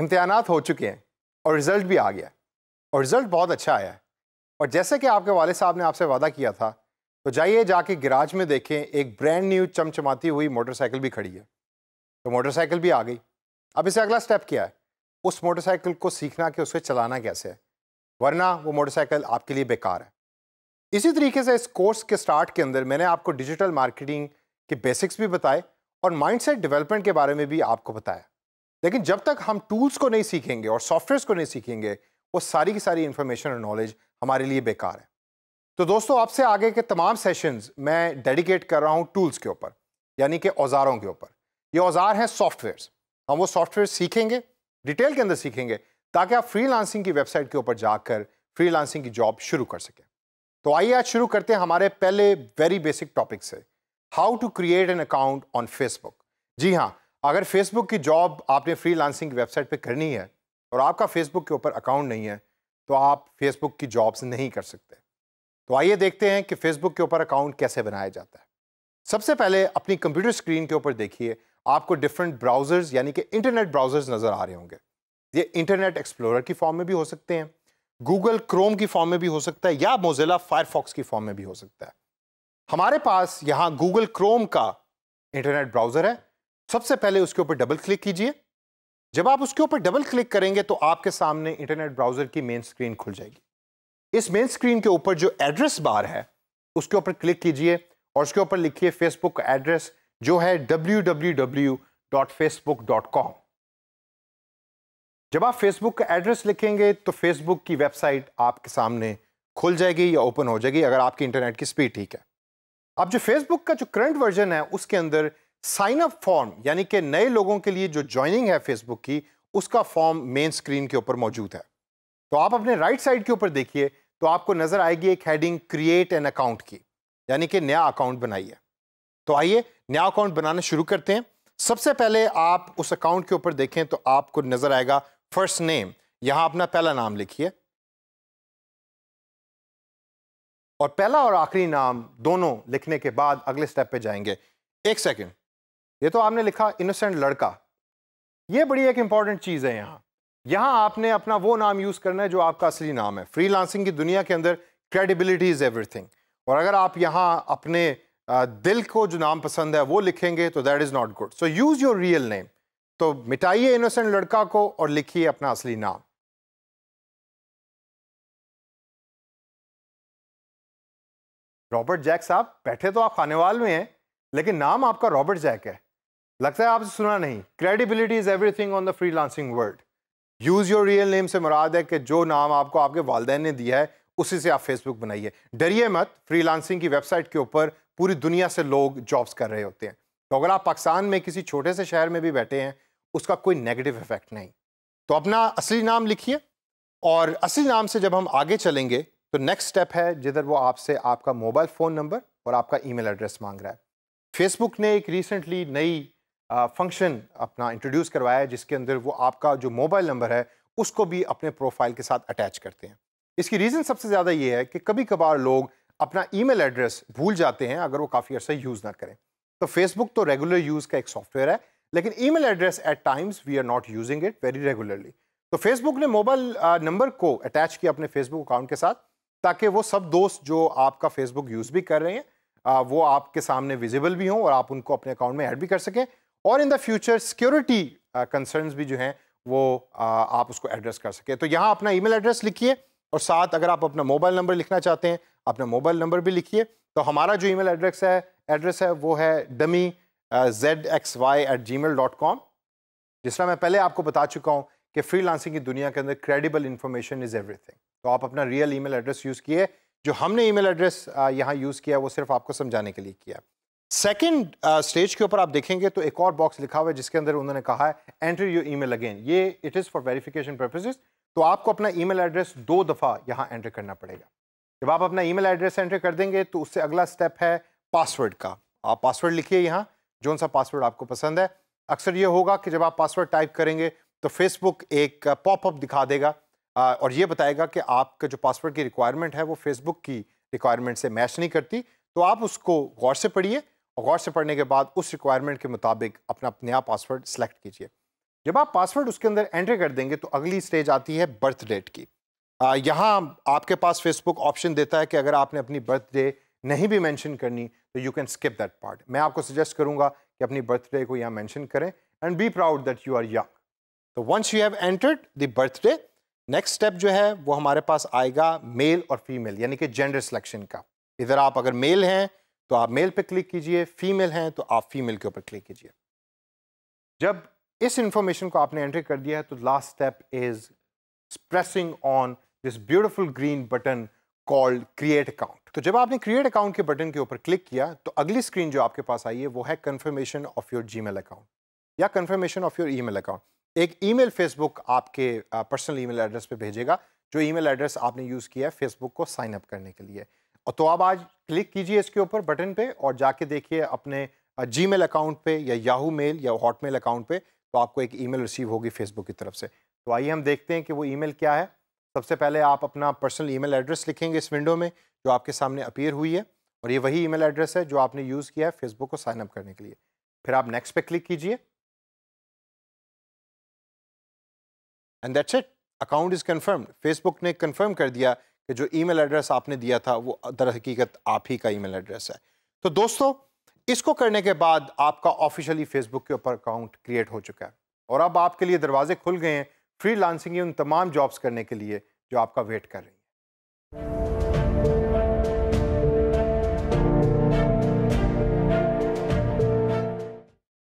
इम्तहान हो चुके हैं और रिज़ल्ट भी आ गया और रिज़ल्ट बहुत अच्छा आया है और जैसे कि आपके वाले साहब ने आपसे वादा किया था तो जाइए जाके गिराज में देखें एक ब्रांड न्यू चमचमाती हुई मोटरसाइकिल भी खड़ी है तो मोटरसाइकिल भी आ गई अब इसे अगला स्टेप क्या है उस मोटरसाइकिल को सीखना कि उसे चलाना कैसे है वरना वो मोटरसाइकिल आपके लिए बेकार है इसी तरीके से इस कोर्स के स्टार्ट के अंदर मैंने आपको डिजिटल मार्केटिंग के बेसिक्स भी बताए और माइंडसेट डेवलपमेंट के बारे में भी आपको बताया लेकिन जब तक हम टूल्स को नहीं सीखेंगे और सॉफ्टवेयर को नहीं सीखेंगे वो सारी की सारी इन्फॉर्मेशन और नॉलेज हमारे लिए बेकार है तो दोस्तों आपसे आगे के तमाम सेशंस मैं डेडिकेट कर रहा हूँ टूल्स के ऊपर यानी कि औजारों के ऊपर ये औजार हैं सॉफ्टवेयर्स हम वो सॉफ्टवेयर सीखेंगे डिटेल के अंदर सीखेंगे ताकि आप लांसिंग की वेबसाइट के ऊपर जाकर लांसिंग की जॉब शुरू कर सकें तो आइए आज शुरू करते हैं हमारे पहले वेरी बेसिक टॉपिक से how to create an account on Facebook जी हाँ अगर फेसबुक की जॉब आपने फ्रीलांसिंग वेबसाइट पे करनी है और आपका फेसबुक के ऊपर अकाउंट नहीं है तो आप फेसबुक की जॉब्स नहीं कर सकते तो आइए देखते हैं कि फेसबुक के ऊपर अकाउंट कैसे बनाया जाता है सबसे पहले अपनी कंप्यूटर स्क्रीन के ऊपर देखिए आपको डिफरेंट ब्राउज़र्स यानी कि इंटरनेट ब्राउज़र्स नज़र आ रहे होंगे ये इंटरनेट एक्सप्लोरर की फॉर्म में भी हो सकते हैं गूगल क्रोम की फॉर्म में भी हो सकता है या मोजिला फायरफॉक्स की फॉर्म में भी हो सकता है हमारे पास यहाँ गूगल क्रोम का इंटरनेट ब्राउज़र है सबसे पहले उसके ऊपर डबल क्लिक कीजिए जब आप उसके ऊपर डबल क्लिक करेंगे तो आपके सामने इंटरनेट ब्राउजर की मेन स्क्रीन खुल जाएगी इस मेन स्क्रीन के ऊपर जो एड्रेस बार है उसके ऊपर क्लिक कीजिए और उसके ऊपर लिखिए फेसबुक का एड्रेस जो है www.facebook.com जब आप फेसबुक का एड्रेस लिखेंगे तो फेसबुक की वेबसाइट आपके सामने खुल जाएगी या ओपन हो जाएगी अगर आपकी इंटरनेट की स्पीड ठीक है अब जो फेसबुक का जो करंट वर्जन है उसके अंदर साइन अप फॉर्म यानी कि नए लोगों के लिए जो ज्वाइनिंग है फेसबुक की उसका फॉर्म मेन स्क्रीन के ऊपर मौजूद है तो आप अपने राइट साइड के ऊपर देखिए तो आपको नजर आएगी एक हेडिंग क्रिएट एन अकाउंट की यानी कि नया अकाउंट बनाइए तो आइए नया अकाउंट बनाना शुरू करते हैं सबसे पहले आप उस अकाउंट के ऊपर देखें तो आपको नजर आएगा फर्स्ट नेम यहां अपना पहला नाम लिखिए और पहला और आखिरी नाम दोनों लिखने के बाद अगले स्टेप पे जाएंगे एक सेकंड ये तो आपने लिखा इनोसेंट लड़का ये बड़ी एक इंपॉर्टेंट चीज़ है यहाँ यहाँ आपने अपना वो नाम यूज़ करना है जो आपका असली नाम है फ्रीलांसिंग की दुनिया के अंदर क्रेडिबिलिटी इज़ एवरीथिंग और अगर आप यहाँ अपने दिल को जो नाम पसंद है वो लिखेंगे तो that is not good so use your real name तो मिटाइए इनोसेंट लड़का को और लिखिए अपना असली नाम रॉबर्ट जैक साहब बैठे तो आप खानेवाल में हैं लेकिन नाम आपका रॉबर्ट जैक है लगता है आपसे सुना नहीं credibility is everything on the freelancing world use your real name से मुराद है कि जो नाम आपको आपके वालदे ने दिया है उसी से आप फेसबुक बनाइए डरिए मत फ्री लांसिंग की वेबसाइट के ऊपर पूरी दुनिया से लोग जॉब्स कर रहे होते हैं तो अगर आप पाकिस्तान में किसी छोटे से शहर में भी बैठे हैं उसका कोई नेगेटिव इफेक्ट नहीं तो अपना असली नाम लिखिए और असली नाम से जब हम आगे चलेंगे तो नेक्स्ट स्टेप है जिधर वो आपसे आपका मोबाइल फ़ोन नंबर और आपका ईमेल एड्रेस मांग रहा है फेसबुक ने एक रिसेंटली नई फंक्शन अपना इंट्रोड्यूस करवाया है जिसके अंदर वो आपका जो मोबाइल नंबर है उसको भी अपने प्रोफाइल के साथ अटैच करते हैं इसकी रीज़न सबसे ज़्यादा ये है कि कभी कभार लोग अपना ईमेल एड्रेस भूल जाते हैं अगर वो काफ़ी अर्सा यूज़ ना करें तो फेसबुक तो रेगुलर यूज़ का एक सॉफ्टवेयर है लेकिन email address at times we are not using it very regularly तो फेसबुक ने मोबाइल नंबर को अटैच किया अपने फेसबुक अकाउंट के साथ ताकि वो सब दोस्त जो आपका फेसबुक यूज़ भी कर रहे हैं वो आपके सामने विजिबल भी हों और आप उनको अपने अकाउंट में ऐड भी कर सकें और in the future security concerns भी जो हैं वो uh, आप उसको एड्रेस कर सकें तो यहाँ अपना ईमेल एड्रेस लिखिए और साथ अगर आप अपना मोबाइल नंबर लिखना चाहते हैं अपना मोबाइल नंबर भी लिखिए तो हमारा जो ईमेल एड्रेस है एड्रेस है वो है dummy Z X Y at Gmail dot com जिस तरह मैं पहले आपको बता चुका हूँ कि लांसिंग की दुनिया के अंदर क्रेडिबल इन्फॉर्मेशन इज़ थिंग तो आप अपना रियल मेल एड्रेस यूज़ किए जो हमने ईमेल एड्रेस uh, यहाँ यूज़ किया वो सिर्फ आपको समझाने के लिए किया सेकेंड स्टेज uh, के ऊपर आप देखेंगे तो एक और बॉक्स लिखा हुआ है जिसके अंदर उन्होंने कहा है एंटर योर ईमेल अगेन ये it is for verification purposes तो आपको अपना ईमेल एड्रेस दो दफ़ा यहाँ एंटर करना पड़ेगा जब आप अपना ईमेल एड्रेस एंटर कर देंगे तो उससे अगला स्टेप है पासवर्ड का आप पासवर्ड लिखिए यहाँ जौन सा पासवर्ड आपको पसंद है अक्सर ये होगा कि जब आप पासवर्ड टाइप करेंगे तो फेसबुक एक पॉपअप uh, दिखा देगा uh, और ये बताएगा कि आपका जो पासवर्ड की रिक्वायरमेंट है वो फेसबुक की रिक्वायरमेंट से मैच नहीं करती तो आप उसको गौर से पढ़िए और गौर से पढ़ने के बाद उस रिक्वायरमेंट के मुताबिक अपना नया पासवर्ड सेलेक्ट कीजिए जब आप पासवर्ड उसके अंदर एंट्री कर देंगे तो अगली स्टेज आती है बर्थ डेट की यहाँ आपके पास फेसबुक ऑप्शन देता है कि अगर आपने अपनी बर्थडे नहीं भी मेंशन करनी तो you can skip that part मैं आपको सजेस्ट करूंगा कि अपनी बर्थडे को यहाँ मेंशन करें and be proud that you are young तो once you have entered the birthday next step जो है वो हमारे पास आएगा मेल और फीमेल यानी कि जेंडर सिलेक्शन का इधर आप अगर मेल हैं तो आप मेल पर क्लिक कीजिए फीमेल हैं तो आप फीमेल के ऊपर क्लिक कीजिए जब इस इंफॉर्मेशन को आपने एंट्री कर दिया है तो last step is pressing on this beautiful green button called create account तो जब आपने क्रिएट अकाउंट के बटन के ऊपर क्लिक किया तो अगली स्क्रीन जो आपके पास आई है वो है confirmation of your G account या confirmation of your e account एक ईमेल फेसबुक आपके पर्सनल ईमेल एड्रेस पे भेजेगा जो ईमेल एड्रेस आपने यूज़ किया है फेसबुक को साइन अप करने के लिए और तो आप आज क्लिक कीजिए इसके ऊपर बटन पे और जाके देखिए अपने जी मेल अकाउंट पे या याहू मेल या हॉटमेल अकाउंट पे तो आपको एक ईमेल रिसीव होगी फेसबुक की तरफ से तो आइए हम देखते हैं कि वो ईमेल क्या है सबसे पहले आप अपना पर्सनल ईमेल एड्रेस लिखेंगे इस विंडो में जो आपके सामने अपीयर हुई है और ये वही ईमेल एड्रेस है जो आपने यूज़ किया है फेसबुक को साइन अप करने के लिए फिर आप नेक्स्ट पे क्लिक कीजिए and that's it account is confirmed Facebook ने कन्फर्म कर दिया कि जो ईमेल एड्रेस आपने दिया था वो दर हकीकत आप ही का ईमेल एड्रेस है तो दोस्तों इसको करने के बाद आपका ऑफिशियली फेसबुक के ऊपर अकाउंट क्रिएट हो चुका है और अब आपके लिए दरवाजे खुल गए हैं फ्री लांसिंग उन तमाम जॉब्स करने के लिए जो आपका वेट कर रही है